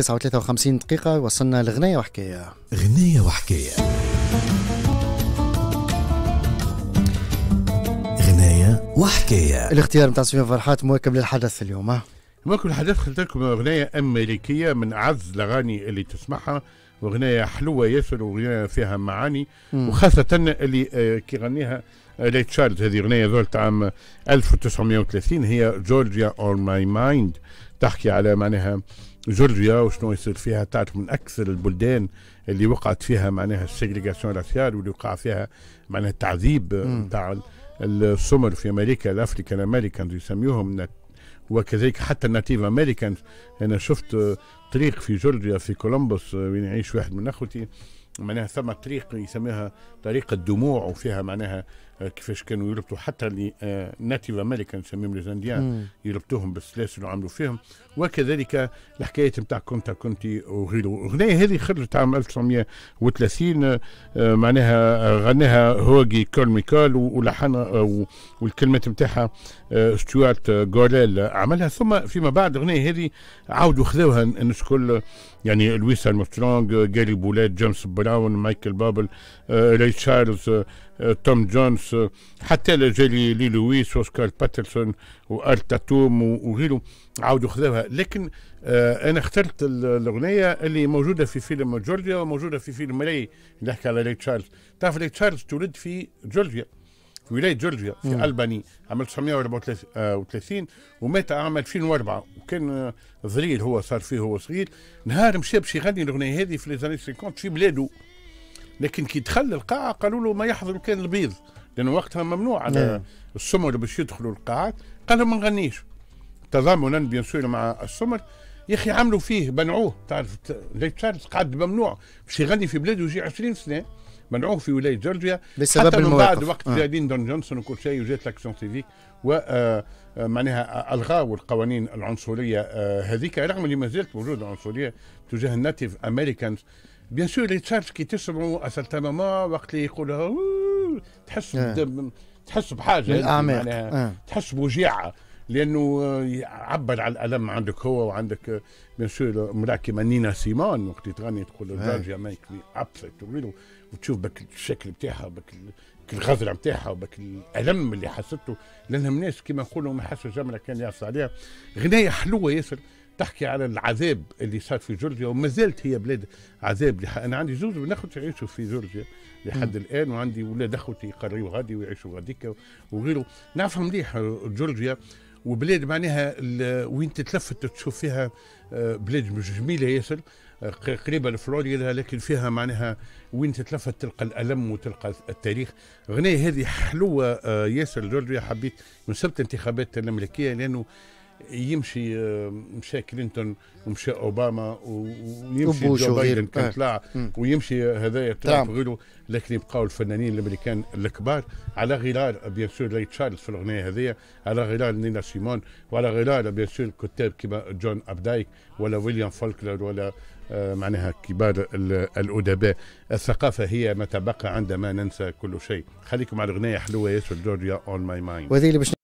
59 دقيقة وصلنا لغنية وحكاية غنية وحكاية غناية وحكاية الاختيار نتاع سفيان فرحات مواكب للحدث اليوم مواكب للحدث الحدث خلت لكم أغنية أمريكية من أعز الأغاني اللي تسمعها وغنية حلوة ياسر وغنية فيها معاني مم. وخاصة اللي آه، كي غنيها آه، ليت تشارلز هذه غنية ذولت عام 1930 هي جورجيا اور ماي مايند تحكي على معناها جورجيا وشنو يصير فيها تعرف من اكثر البلدان اللي وقعت فيها معناها السيغريغاسيون راسيال واللي وقع فيها معناها التعذيب نتاع السمر في امريكا الافريكان امريكان يسميوهم وكذلك حتى الناتيف امريكان انا شفت طريق في جورجيا في كولومبوس وين آه، يعيش واحد من اخوتي معناها ثم طريق يسميها طريق الدموع وفيها معناها آه، كيفاش كانوا يربطوا حتى آه، ناتيف امريكان نسميهم ليزانديان يربطوهم بالسلاسل وعملوا فيهم وكذلك الحكايه نتاع كونتا كونتي وغيره الاغنيه هذه خرجت عام 1930 معناها غناها هوجي ميكول ولحن والكلمات نتاعها ستوارت غوريل عملها ثم فيما بعد الاغنيه هذه عاودوا خذوها الكل يعني لويس أرمسترونغ جاري بولاد جيمس براون مايكل بابل آه، ري تشارلز آه، توم جونز آه، حتى جاري لي لويس وسكار باترسون وارتا توم وغيره عاودوا خذوها لكن انا اخترت الاغنيه اللي موجوده في فيلم جورجيا وموجوده في فيلم ري نحكي على ري تشارلز تعرف ري تشارلز تولد في جورجيا في ولايه جورجيا في مم. الباني عام 1934 ومات عام 2004 وكان ظليل هو صار فيه هو صغير نهار مشى باش يغني الاغنيه هذه في ليزاني 50 في بلاده لكن كي دخل القاعه قالوا له ما يحضر كان البيض لانه وقتها ممنوع على نعم. السمر باش يدخلوا القاعات قال ما نغنيش تضامنا بيان سور مع السمر يا اخي عملوا فيه بنعوه تعرف ليت تشارلز قعد ممنوع باش يغني في بلاده يجي 20 سنه منعوه في ولايه جورجيا بسبب حتى من بعد وقت آه. ليندون جونسون وكل شيء وجات لاكسيون سيفيك و آه، معناها الغاو القوانين العنصريه آه، هذيك رغم اللي ما زالت موجوده عنصريه تجاه الناتيف امريكانز بيان سور لي تشارج كي تسمعوا اسلت تماما وقت اللي يقولها تحس آه. تحس بحاجه معناها يعني تحس بوجيعه لانه يعبر آه، على الالم عندك هو وعندك بيان آه، سور ملاكمه كيما نينا سيمون وقت تغني تقول الدرجه مي ابسيت وتشوف بك الشكل بتاعها بك الغزرة نتاعها وبك الالم اللي حسته لانها ناس كيما نقولوا ما حسوا جمله كان يعصى عليها غنايه حلوه ياسر تحكي على العذاب اللي صار في جورجيا وما زالت هي بلاد عذاب لح... انا عندي زوج من اخوتي يعيشوا في جورجيا لحد م. الان وعندي ولاد اخوتي يقريوا غادي ويعيشوا غاديكا وغيره نعرفهم مليح آه، جورجيا وبلاد معناها وين تتلفت تشوف فيها آه، بلاد جميله ياسر آه، قريبه لفلوريدا لكن فيها معناها وين تتلفت تلقى الالم وتلقى التاريخ غنيه هذه حلوه آه، ياسر جورجيا حبيت من سبت انتخابات الملكيه لانه يمشي آه، مشى كلينتون ومشى اوباما ويمشي جو بايدن كان آه. طلع ويمشي هذايا طلع غيره لكن يبقاو الفنانين الامريكان الكبار على غرار بيان سور ري تشارلز في الاغنيه هذه على غرار نينا سيمون وعلى غرار بيان سور كتاب كيما جون ابدايك ولا ويليام فولكلر ولا آه، معناها كبار الادباء الثقافه هي ما تبقى عندما ننسى كل شيء خليكم على الاغنيه حلوه ياسر جورجيا اون ماي مايند